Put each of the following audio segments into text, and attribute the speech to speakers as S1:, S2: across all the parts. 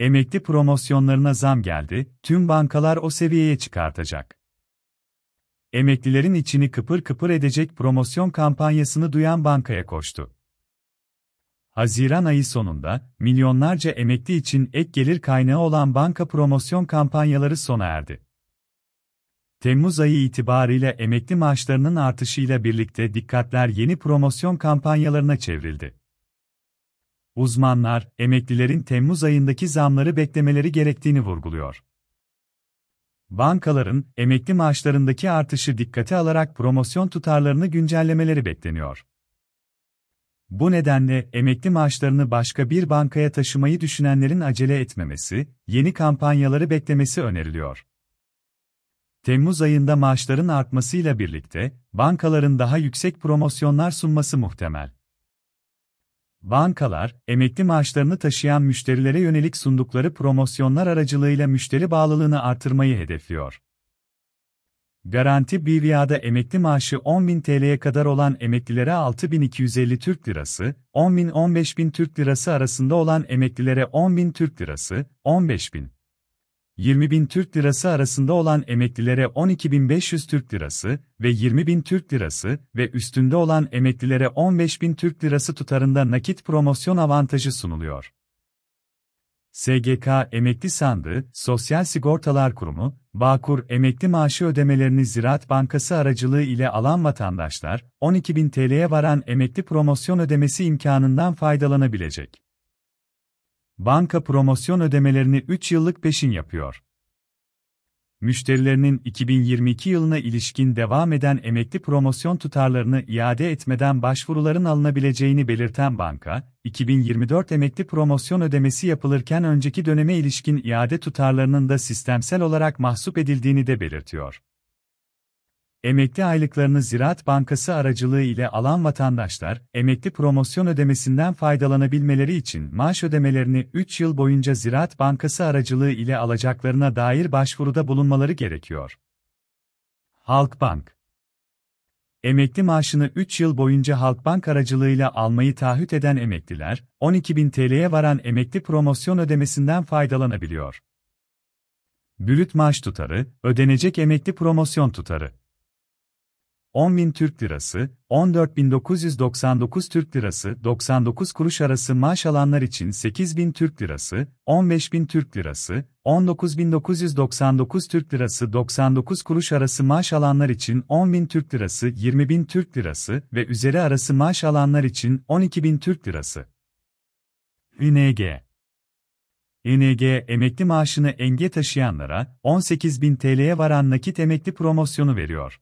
S1: Emekli promosyonlarına zam geldi, tüm bankalar o seviyeye çıkartacak. Emeklilerin içini kıpır kıpır edecek promosyon kampanyasını duyan bankaya koştu. Haziran ayı sonunda, milyonlarca emekli için ek gelir kaynağı olan banka promosyon kampanyaları sona erdi. Temmuz ayı itibarıyla emekli maaşlarının artışıyla birlikte dikkatler yeni promosyon kampanyalarına çevrildi. Uzmanlar, emeklilerin Temmuz ayındaki zamları beklemeleri gerektiğini vurguluyor. Bankaların, emekli maaşlarındaki artışı dikkate alarak promosyon tutarlarını güncellemeleri bekleniyor. Bu nedenle emekli maaşlarını başka bir bankaya taşımayı düşünenlerin acele etmemesi, yeni kampanyaları beklemesi öneriliyor. Temmuz ayında maaşların artmasıyla birlikte bankaların daha yüksek promosyonlar sunması muhtemel bankalar, emekli maaşlarını taşıyan müşterilere yönelik sundukları promosyonlar aracılığıyla müşteri bağlılığını artırmayı hedefliyor. Garanti BVA'da emekli maaşı 10.000 TL'ye kadar olan emeklilere 6.250 Türk Lirası, 10.000-15.000 Türk Lirası arasında olan emeklilere 10.000 Türk Lirası, 15.000 20 bin Türk Lirası arasında olan emeklilere 12.500 Türk Lirası ve 20 bin Türk Lirası ve üstünde olan emeklilere 15 bin Türk Lirası tutarında nakit promosyon avantajı sunuluyor. SGK Emekli Sandığı, Sosyal Sigortalar Kurumu, Bağkur emekli maaşı ödemelerini Ziraat Bankası aracılığı ile alan vatandaşlar, 12.000 TL'ye varan emekli promosyon ödemesi imkanından faydalanabilecek banka promosyon ödemelerini 3 yıllık peşin yapıyor. Müşterilerinin 2022 yılına ilişkin devam eden emekli promosyon tutarlarını iade etmeden başvuruların alınabileceğini belirten banka, 2024 emekli promosyon ödemesi yapılırken önceki döneme ilişkin iade tutarlarının da sistemsel olarak mahsup edildiğini de belirtiyor. Emekli aylıklarını Ziraat Bankası aracılığı ile alan vatandaşlar, emekli promosyon ödemesinden faydalanabilmeleri için maaş ödemelerini 3 yıl boyunca Ziraat Bankası aracılığı ile alacaklarına dair başvuruda bulunmaları gerekiyor. Halkbank Emekli maaşını 3 yıl boyunca Halkbank aracılığıyla almayı taahhüt eden emekliler, 12.000 TL'ye varan emekli promosyon ödemesinden faydalanabiliyor. Bürüt maaş tutarı, ödenecek emekli promosyon tutarı. 10.000 Türk Lirası, 14.999 Türk Lirası 99 kuruş arası maaş alanlar için 8.000 Türk Lirası, 15.000 Türk Lirası, 19.999 Türk Lirası 99 kuruş arası maaş alanlar için 10.000 Türk Lirası 20.000 Türk Lirası ve üzeri arası maaş alanlar için 12.000 Türk Lirası. ING ING emekli maaşını enge taşıyanlara 18.000 TL'ye varan nakit emekli promosyonu veriyor.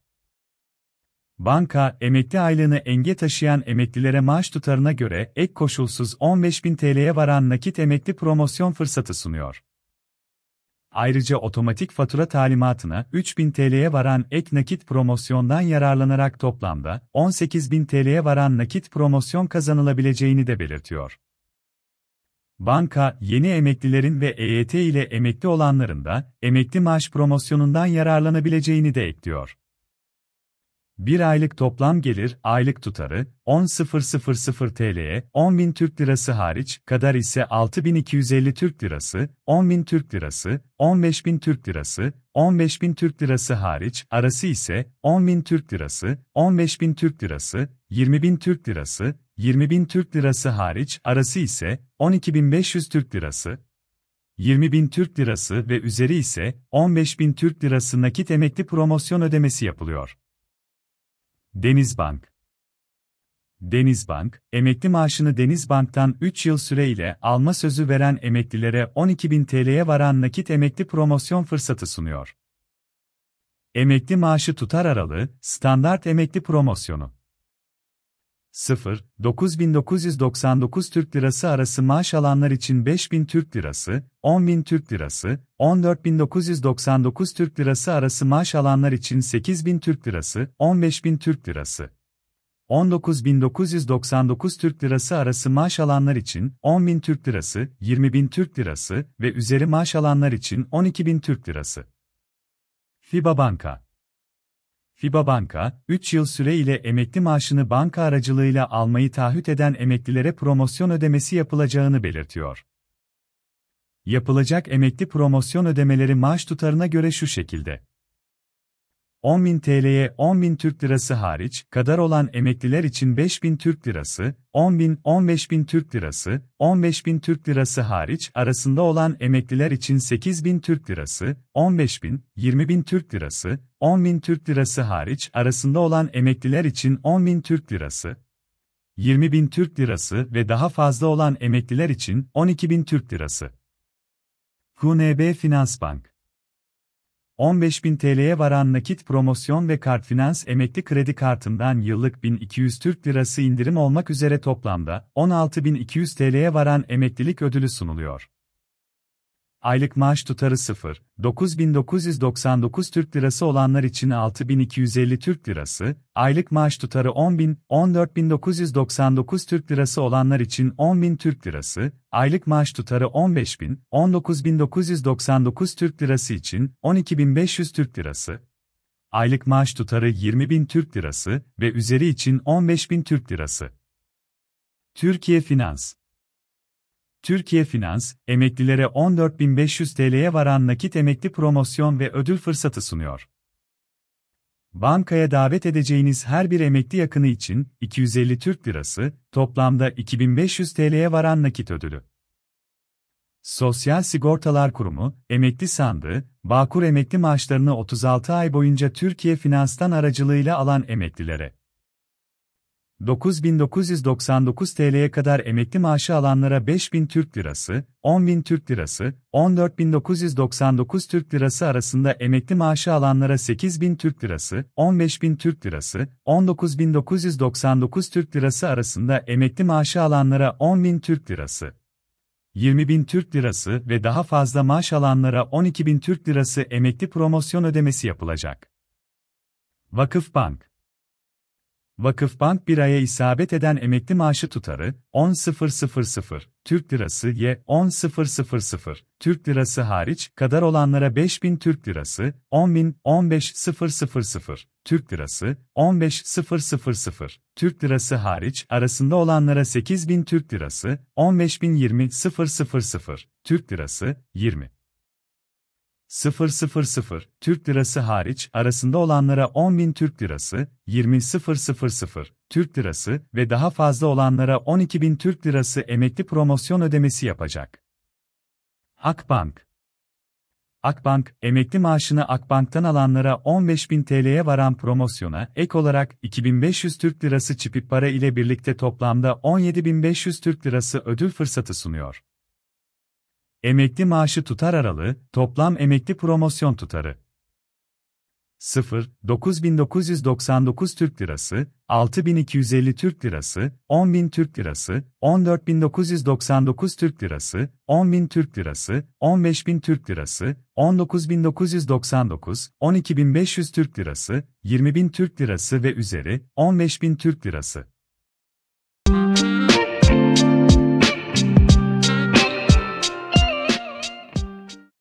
S1: Banka, emekli aylığını enge taşıyan emeklilere maaş tutarına göre ek koşulsuz 15.000 TL'ye varan nakit emekli promosyon fırsatı sunuyor. Ayrıca otomatik fatura talimatına 3000 TL'ye varan ek nakit promosyondan yararlanarak toplamda 18.000 TL'ye varan nakit promosyon kazanılabileceğini de belirtiyor. Banka, yeni emeklilerin ve EYT ile emekli olanların da emekli maaş promosyonundan yararlanabileceğini de ekliyor. Bir aylık toplam gelir, aylık tutarı, 10.000 TL'ye, 10.000 Türk Lirası hariç, kadar ise 6.250 Türk Lirası, 10.000 Türk Lirası, 15.000 Türk Lirası, 15.000 Türk Lirası hariç, arası ise 10.000 Türk Lirası, 15.000 Türk Lirası, 20.000 Türk Lirası, 20.000 Türk Lirası hariç, arası ise 12.500 Türk Lirası, 20.000 Türk Lirası ve üzeri ise 15.000 Türk Lirası nakit emekli promosyon ödemesi yapılıyor. Denizbank Denizbank, emekli maaşını Denizbank'tan 3 yıl süreyle alma sözü veren emeklilere 12.000 TL'ye varan nakit emekli promosyon fırsatı sunuyor. Emekli maaşı tutar aralığı, standart emekli promosyonu. 0-9.999 Türk Lirası arası maaş alanlar için 5000 Türk Lirası, 10000 Türk Lirası, 14999 Türk Lirası arası maaş alanlar için 8000 Türk Lirası, 15000 Türk Lirası. 19.999 Türk Lirası arası maaş alanlar için 10.000 Türk Lirası, 20.000 Türk Lirası ve üzeri maaş alanlar için 12.000 Türk Lirası. FIBA Banka FIBA Banka, 3 yıl süreyle emekli maaşını banka aracılığıyla almayı taahhüt eden emeklilere promosyon ödemesi yapılacağını belirtiyor. Yapılacak emekli promosyon ödemeleri maaş tutarına göre şu şekilde. 10.000 TL'ye 10.000 Türk Lirası hariç kadar olan emekliler için 5.000 Türk Lirası, 10.000, 15.000 Türk Lirası, 15.000 Türk Lirası hariç arasında olan emekliler için 8.000 Türk Lirası, 15.000, 20.000 Türk Lirası, 10.000 Türk Lirası hariç arasında olan emekliler için 10.000 Türk Lirası, 20.000 Türk Lirası ve daha fazla olan emekliler için 12.000 Türk Lirası. QNB Finans Bank 15.000 TL'ye varan nakit promosyon ve kart finans emekli kredi kartımdan yıllık 1200 Türk Lirası indirim olmak üzere toplamda 16.200 TL'ye varan emeklilik ödülü sunuluyor. Aylık maaş tutarı 0, 9999 Türk Lirası olanlar için 6250 Türk Lirası, aylık maaş tutarı 10000, 14999 Türk Lirası olanlar için 10000 Türk Lirası, aylık maaş tutarı 15000, 19999 Türk Lirası için 12500 Türk Lirası, aylık maaş tutarı 20.000 Türk Lirası ve üzeri için 15.000 Türk Lirası. Türkiye Finans Türkiye Finans, emeklilere 14.500 TL'ye varan nakit emekli promosyon ve ödül fırsatı sunuyor. Bankaya davet edeceğiniz her bir emekli yakını için 250 Türk Lirası, toplamda 2500 TL'ye varan nakit ödülü. Sosyal Sigortalar Kurumu, emekli sandığı, Bağkur emekli maaşlarını 36 ay boyunca Türkiye Finans'tan aracılığıyla alan emeklilere 9999 TL'ye kadar emekli maaşı alanlara 5000 Türk Lirası, 10000 Türk Lirası, 14999 Türk Lirası arasında emekli maaşı alanlara 8000 Türk Lirası, 15000 Türk Lirası, 19999 Türk Lirası arasında emekli maaşı alanlara 10000 Türk Lirası. 20.000 Türk Lirası ve daha fazla maaş alanlara 12.000 Türk Lirası emekli promosyon ödemesi yapılacak. Vakıf Bank Vakıfbank bir aya isabet eden emekli maaşı tutarı 10.000 Türk Lirası y 10.000 Türk Lirası hariç kadar olanlara 5000 Türk Lirası 10.000 15.000 Türk Lirası 15.000 Türk Lirası hariç arasında olanlara 8000 Türk Lirası 15.020.000 Türk Lirası 20 000 Türk Lirası hariç arasında olanlara 10.000 Türk Lirası, 20.000 Türk Lirası ve daha fazla olanlara 12.000 Türk Lirası emekli promosyon ödemesi yapacak. Akbank Akbank, emekli maaşını Akbank'tan alanlara 15.000 TL'ye varan promosyona ek olarak 2500 Türk Lirası çipip para ile birlikte toplamda 17.500 Türk Lirası ödül fırsatı sunuyor. Emekli maaşı tutar aralığı, toplam emekli promosyon tutarı. 0, 9999 Türk Lirası, 6250 Türk Lirası, 10000 Türk Lirası, 14999 Türk Lirası, 10000 Türk Lirası, 15000 Türk Lirası, 19999, 12500 Türk Lirası, 20000 Türk Lirası ve üzeri, 15000 Türk Lirası.